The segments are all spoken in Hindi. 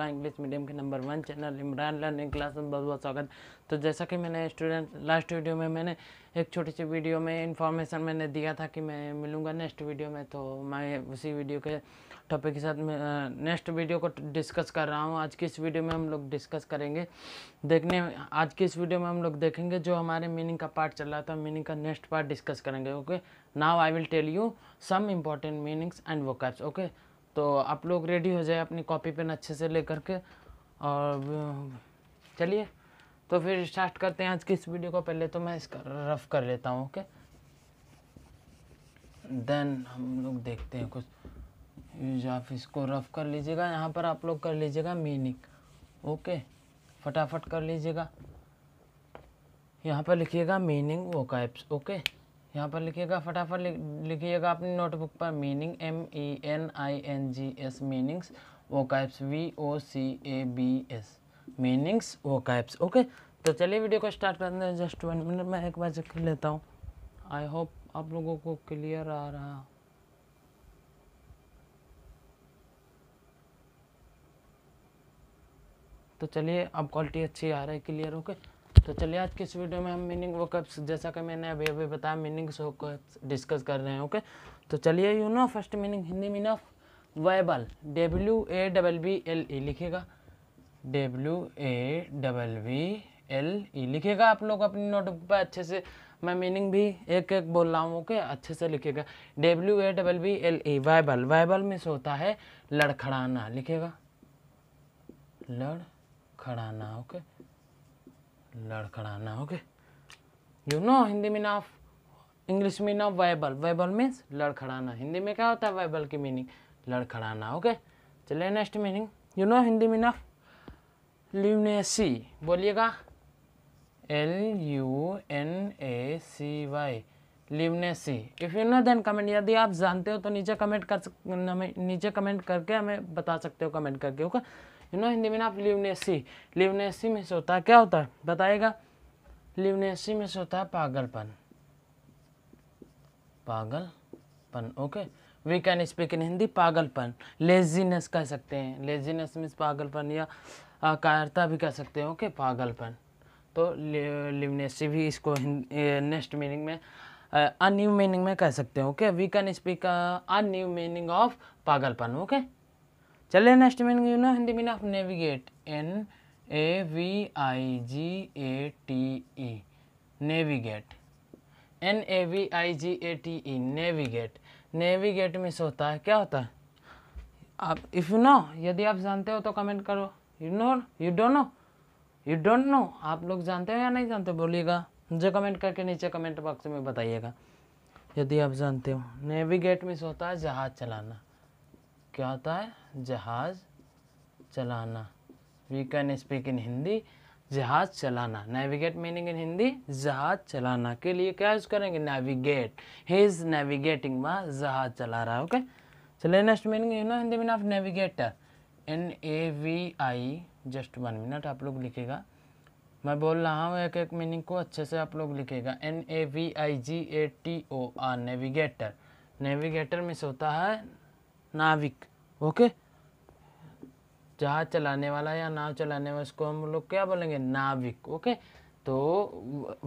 आपका इंग्लिश मीडियम के number one channel Imran learning class में बहुत बहुत स्वागत तो जैसा कि मैंने स्टूडेंट लास्ट वीडियो में मैंने एक छोटी सी वीडियो में इन्फॉर्मेशन मैंने दिया था कि मैं मिलूंगा नेक्स्ट वीडियो में तो मैं उसी वीडियो के टॉपिक के साथ नेक्स्ट वीडियो को डिस्कस कर रहा हूँ आज की इस वीडियो में हम लोग डिस्कस करेंगे देखने आज की इस वीडियो में हम लोग देखेंगे जो हमारे मीनिंग का पार्ट चल रहा था मीनिंग का नेक्स्ट पार्ट डिस्कस करेंगे okay now I will tell you some important meanings and वो ओके तो आप लोग रेडी हो जाए अपनी कॉपी पेन अच्छे से ले करके और चलिए तो फिर स्टार्ट करते हैं आज की इस वीडियो को पहले तो मैं इसका रफ कर लेता हूँ ओके देन हम लोग देखते हैं कुछ यूज आप इसको रफ कर लीजिएगा यहाँ पर आप लोग कर लीजिएगा मीनिंग ओके फटाफट कर लीजिएगा यहाँ पर लिखिएगा मीनिंग वो ओके यहाँ पर लिखिएगा फटाफट लिखिएगा अपनी नोटबुक पर meaning M E N I N G S meanings ओकाइप्स V O C A B S meanings ओकाइप्स okay तो चलिए वीडियो को स्टार्ट करते हैं जस्ट वन मिनट मैं एक बार चेक लेता हूँ आई होप आप लोगों को क्लियर आ रहा तो चलिए अब क्वालिटी अच्छी आ रही है क्लियर ओके तो चलिए आज के इस वीडियो में हम मीनिंग वो वोकअप्स जैसा कि मैंने अभी अभी बताया मीनिंग्स वोकअप्स डिस्कस कर रहे हैं ओके तो चलिए you know first meaning Hindi mean of wabble W A double B L E लिखेगा W A double B L E लिखेगा आप लोग अपनी नोटबुक पर अच्छे से मैं मीनिंग भी एक एक बोल रहा हूँ ओके अच्छे से लिखेगा W A double B L E wabble wabble में होता है लड़खड़ाना लिखेगा लड़खड़ाना ओके लड़खड़ाना ओके यू नो हिंदी में नाफ इंग्लिश में ना वाइबल वाइबल मीन्स लड़खड़ाना हिंदी में क्या होता है वाइबल की मीनिंग लड़खड़ाना ओके चलिए next meaning you know Hindi में ऑफ ल्यूनेसी बोलिएगा L U N A C Y lunacy if you know then comment यदि आप जानते हो तो नीचे कमेंट कर नीचे कमेंट करके हमें बता सकते हो कमेंट करके ओके यू नो हिंदी में ना आप लिवनेसी लिवनेसी में से होता है क्या होता है बताएगा लिवनेसी में से होता है पागलपन पागलपन okay we can speak in Hindi पागलपन लेजीनेस कह सकते हैं लेजीनेस मीन्स पागलपन या कायरता भी कह सकते हैं ओके okay? पागलपन तो लिवनेसी भी इसको नेक्स्ट मीनिंग में अ न्यू मीनिंग में कह सकते हैं okay we can speak a new meaning of पागलपन ओके चले next meaning you know Hindi meaning of navigate N A V I G A T E navigate N A V I G A T E navigate navigate मिस होता है क्या होता है आप इफ़ यू नो यदि आप जानते हो तो कमेंट करो you know you don't know you don't know आप लोग जानते हो या नहीं जानते बोलिएगा मुझे कमेंट करके नीचे कमेंट बॉक्स में बताइएगा यदि आप जानते हो नेविगेट मिस होता है जहाज़ चलाना क्या होता है जहाज़ चलाना we can speak in Hindi जहाज़ चलाना नेविगेट मीनिंग इन हिंदी जहाज़ चलाना के लिए क्या यूज़ करेंगे नेविगेट ही इज़ नेविगेटिंग वह जहाज़ चला रहा है ओके चलिए next meaning you know Hindi mean of navigator N A V I just one minute आप लोग लिखेगा मैं बोल रहा हूँ एक एक मीनिंग को अच्छे से आप लोग लिखेगा N A V I G A T O R navigator navigator में होता है नाविक ओके जहाज चलाने वाला या नाव चलाने वाला इसको हम लोग क्या बोलेंगे नाविक ओके तो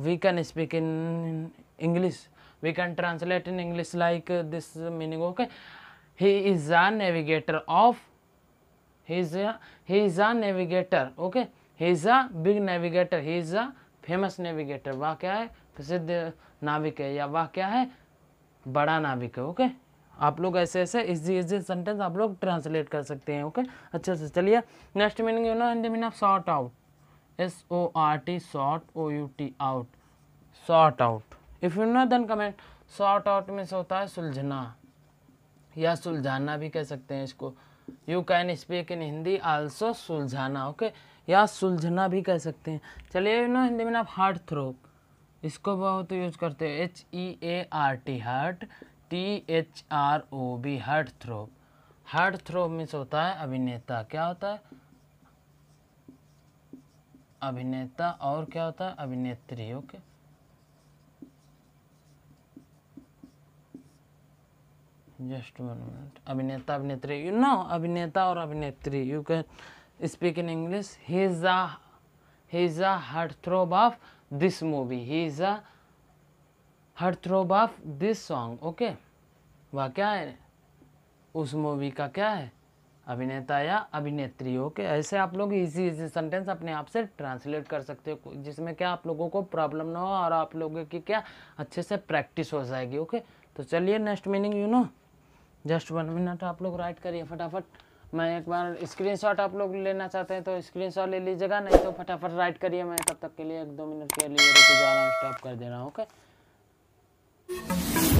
we can speak in English we can translate in English like this meaning okay he is a navigator of he is a he okay he is okay he is a big navigator he is वह क्या है प्रसिद्ध नाविक है या वह क्या है बड़ा नाविक है ओके okay? आप लोग ऐसे ऐसे इस इजी सेंटेंस आप लोग ट्रांसलेट कर सकते हैं ओके अच्छे से चलिए next meaning you know and mean of short out S O R T short O U T out short out if you know then comment short out में से होता है सुलझना या सुलझाना भी कह सकते हैं इसको you can speak in Hindi also सुलझाना ओके या सुलझना भी कह सकते हैं चलिए यू नो हिंदी में आप हार्ट थ्रो इसको बहुत यूज करते हो H E A R T heart T H R O B heart throb heart throb means होता है अभिनेता क्या होता है अभिनेता और क्या होता है अभिनेत्री ओके जस्ट वन मिनट अभिनेता अभिनेत्री यू नो अभिनेता और अभिनेत्री you can speak in English he is a he is a heart throb of this movie he is a heart throb of this song okay वह क्या है उस मूवी का क्या है अभिनेता या अभिनेत्री ओके ऐसे आप लोग इजी इजी सेंटेंस अपने आप से ट्रांसलेट कर सकते हो जिसमें क्या आप लोगों को प्रॉब्लम ना हो और आप लोगों की क्या अच्छे से प्रैक्टिस हो जाएगी ओके तो चलिए next meaning you know just one minute आप लोग राइट करिए फटाफट मैं एक बार स्क्रीनशॉट आप लोग लेना चाहते हैं तो स्क्रीनशॉट ले लीजिएगा नहीं तो फटाफट राइट करिए मैं तब तक के लिए एक दो मिनट के लिए रुक जा रहा हूँ स्टॉप कर दे रहा हूँ ओके Thank you.